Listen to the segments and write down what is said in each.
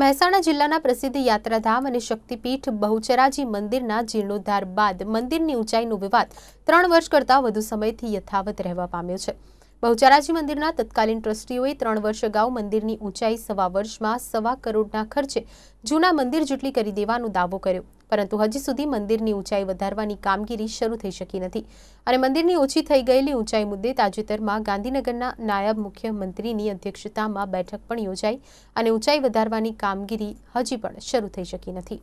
મહેસાણા જિલ્લાના પ્રસિદ્ધ યાત્રાધામ અને શક્તિપીઠ બહુચરાજી મંદિરના જીર્ણોદ્ધાર બાદ મંદિરની ઊંચાઈનો વિવાદ ત્રણ વર્ષ કરતાં વધુ સમયથી યથાવત રહેવા પામ્યો છે બહુચરાજી મંદિરના તત્કાલીન ટ્રસ્ટીઓએ ત્રણ વર્ષ અગાઉ મંદિરની ઊંચાઈ સવા વર્ષમાં સવા કરોડના ખર્ચે જૂના મંદિર જેટલી કરી દેવાનો દાવો કર્યો પરંતુ હજી સુધી મંદિરની ઊંચાઈ વધારવાની કામગીરી શરૂ થઈ શકી નથી અને મંદિરની ઓછી થઈ ગયેલી ઊંચાઈ મુદ્દે તાજેતરમાં ગાંધીનગરના નાયબ મુખ્યમંત્રીની અધ્યક્ષતામાં બેઠક પણ યોજાઈ અને ઊંચાઈ વધારવાની કામગીરી હજી પણ શરૂ થઈ શકી નથી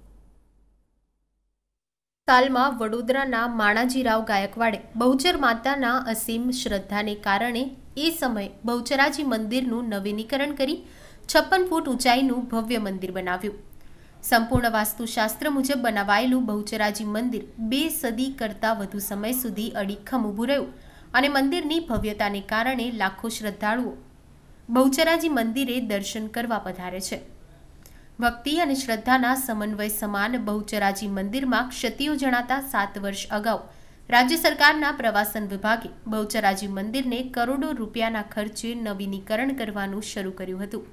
કાલમાં વડોદરાના માણાજીરાવ ગાયકવાડે બહુચર માતાના અસીમ શ્રદ્ધાને કારણે એ સમયે બહુચરાજી મંદિરનું નવીનીકરણ કરી છપ્પન ફૂટ ઊંચાઈનું ભવ્ય મંદિર બનાવ્યું સંપૂર્ણ વાસ્તુશાસ્ત્ર મુજબ બનાવાયેલું બહુચરાજી મંદિર બે સદી કરતાં વધુ સમય સુધી અડીખમ ઊભું રહ્યું અને મંદિરની ભવ્યતાને કારણે લાખો શ્રદ્ધાળુઓ બહુચરાજી મંદિરે દર્શન કરવા પધારે છે ભક્તિ અને શ્રદ્ધાના સમન્વય સમાન બહુચરાજી મંદિરમાં ક્ષતિઓ જણાતા સાત વર્ષ અગાઉ રાજ્ય સરકારના પ્રવાસન વિભાગે બહુચરાજી મંદિરને કરોડો રૂપિયાના ખર્ચે નવીનીકરણ કરવાનું શરૂ કર્યું હતું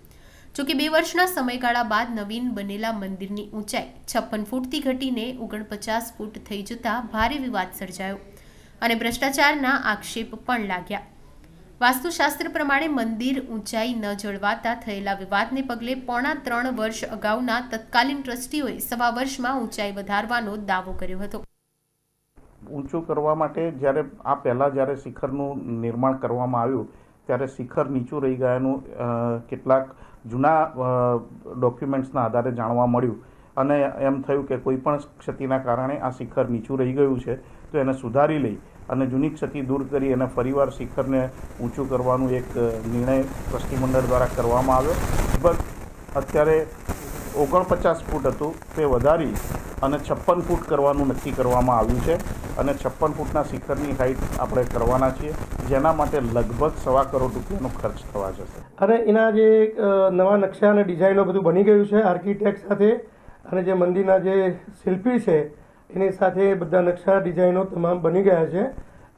જોકે બે વર્ષના સમયગાળા બાદ નવીન બનેલા મંદિરની ઊંચાઈ છપ્પન ફૂટથી ઘટીને ઓગણપચાસ ફૂટ થઈ જતા ભારે વિવાદ સર્જાયો અને ભ્રષ્ટાચારના આક્ષેપ પણ લાગ્યા વાસ્તુશાસ્ત્ર પ્રમાણે મંદિર ઊંચાઈ ન જળવાતા થયેલા વિવાદને પગલે પોણા ત્રણ વર્ષ અગાઉના તત્કાલીન ટ્રસ્ટીઓએ સવા વર્ષમાં ઊંચાઈ વધારવાનો દાવો કર્યો હતો ઊંચો કરવા માટે જ્યારે આ પહેલાં જ્યારે શિખરનું નિર્માણ કરવામાં આવ્યું ત્યારે શિખર નીચું રહી ગયાનું કેટલાક જૂના ડોક્યુમેન્ટ્સના આધારે જાણવા મળ્યું અને એમ થયું કે કોઈ પણ ક્ષતિના કારણે આ શિખર નીચું રહી ગયું છે તો એને સુધારી લઈ અને જૂની ક્ષતિ દૂર કરી અને ફરીવાર શિખરને ઊંચું કરવાનું એક નિર્ણય ટ્રસ્ટીમંડળ દ્વારા કરવામાં આવ્યો લગભગ અત્યારે ઓગણપચાસ ફૂટ હતું તે વધારી અને છપ્પન ફૂટ કરવાનું નક્કી કરવામાં આવ્યું છે અને છપ્પન ફૂટના શિખરની હાઇટ આપણે કરવાના છીએ જેના માટે લગભગ સવા કરોડ રૂપિયાનો ખર્ચ થવા જશે અને એના જે નવા નકશા અને ડિઝાઇનો બધું બની ગયું છે આર્કિટેક્ટ સાથે અને જે મંદિરના જે શિલ્પી છે એની સાથે બધા નકશા ડિઝાઇનો તમામ બની ગયા છે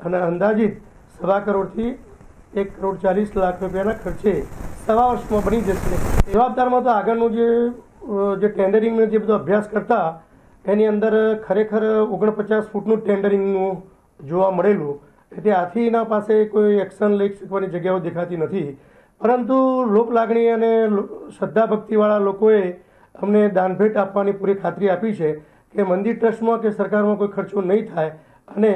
અને અંદાજિત સવા કરોડથી એક કરોડ ચાલીસ લાખ રૂપિયાના ખર્ચે સવા વર્ષમાં બની જશે જવાબદારમાં તો આગળનું જે જે ટેન્ડરિંગનો જે બધો અભ્યાસ કરતા એની અંદર ખરેખર ઓગણપચાસ ફૂટનું ટેન્ડરિંગનું જોવા મળેલું એટલે આથી એના પાસે કોઈ એક્શન લઈ શકવાની જગ્યાઓ દેખાતી નથી પરંતુ લોક લાગણી અને શ્રદ્ધા ભક્તિવાળા લોકોએ અમને દાનભેટ આપવાની પૂરી ખાતરી આપી છે કે મંદિર ટ્રસ્ટમાં કે સરકારમાં કોઈ ખર્ચો નહીં થાય અને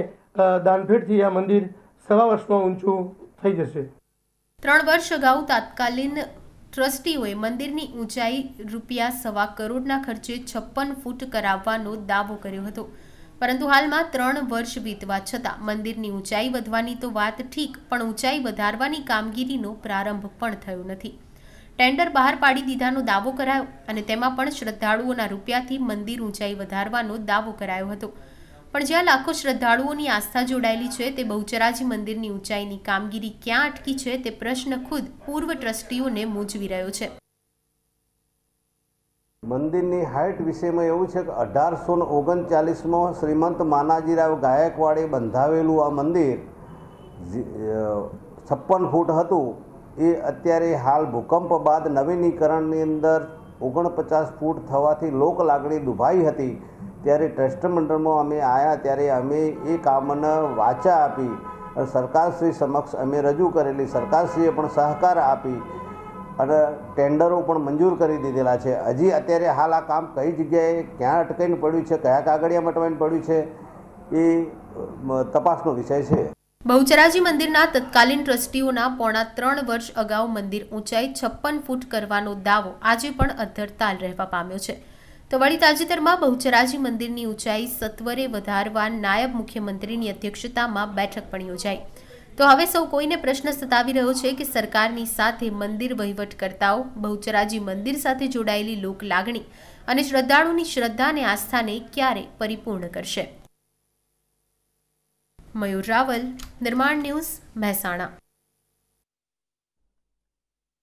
દાનભેટથી આ મંદિર સવા વર્ષમાં ઊંચું થઈ જશે ત્રણ વર્ષ અગાઉ તાત્કાલિન ટ્રસ્ટીઓએ મંદિરની ઊંચાઈ રૂપિયા સવા કરોડના ખર્ચે છપ્પન ફૂટ કરાવવાનો દાવો કર્યો હતો પરંતુ હાલમાં ત્રણ વર્ષ વીતવા છતાં મંદિરની ઊંચાઈ વધવાની તો વાત ઠીક પણ ઊંચાઈ વધારવાની કામગીરીનો પ્રારંભ પણ થયો નથી ટેન્ડર બહાર પાડી દીધાનો દાવો કરાયો અને તેમાં પણ શ્રદ્ધાળુઓના રૂપિયાથી મંદિર ઊંચાઈ વધારવાનો દાવો કરાયો હતો પણ જ્યાં લાખો શ્રદ્ધાળુઓની આસ્થા જોડાયેલી છે તે બહુચરાજી મંદિરની ઊંચાઈની કામગીરી ક્યાં અટકી છે તે પ્રશ્ન ખુદ પૂર્વ ટ્રસ્ટીઓને મૂંઝવી રહ્યો છે મંદિરની હાઇટ વિશેમાં એવું છે કે અઢારસો ને ઓગણચાલીસમાં શ્રીમંત માનાજીરાવ ગાયકવાડે બંધાવેલું આ મંદિર છપ્પન ફૂટ હતું એ અત્યારે હાલ ભૂકંપ બાદ નવીનીકરણની અંદર ઓગણપચાસ ફૂટ થવાથી લોક લાગણી દુભાઈ હતી ત્યારે ટ્રસ્ટ મંડળમાં અમે આવ્યા ત્યારે અમે એ કામને વાચા આપી અને સરકારશ્રી સમક્ષ અમે રજૂ કરેલી સરકારશ્રીએ પણ સહકાર આપી અને ટેન્ડરો પણ મંજૂર કરી દીધેલા છે હજી અત્યારે હાલ આ કામ કઈ જગ્યાએ ક્યાં અટકાઈને પડ્યું છે કયા કાગળિયા મટવાઈને પડ્યું છે એ તપાસનો વિષય છે બહુચરાજી મંદિરના તત્કાલીન ટ્રસ્ટીઓના પોણા ત્રણ વર્ષ અગાઉ મંદિર ઊંચાઈ છપ્પન ફૂટ કરવાનો દાવો આજે પણ અધ્ધરતાલ રહેવા પામ્યો છે તો વળી તાજેતરમાં બહુચરાજી મંદિરની ઊંચાઈ સત્વરે વધારવા નાયબ મુખ્યમંત્રીની અધ્યક્ષતામાં બેઠક પણ યોજાઈ તો હવે સૌ કોઈને પ્રશ્ન સતાવી રહ્યો છે કે સરકારની સાથે મંદિર વહીવટકર્તાઓ બહુચરાજી મંદિર સાથે જોડાયેલી લોક લાગણી અને શ્રદ્ધાળુની શ્રદ્ધા અને આસ્થાને ક્યારે પરિપૂર્ણ કરશે મયુર રાવલ નિર્માણ ન્યૂઝ મહેસાણા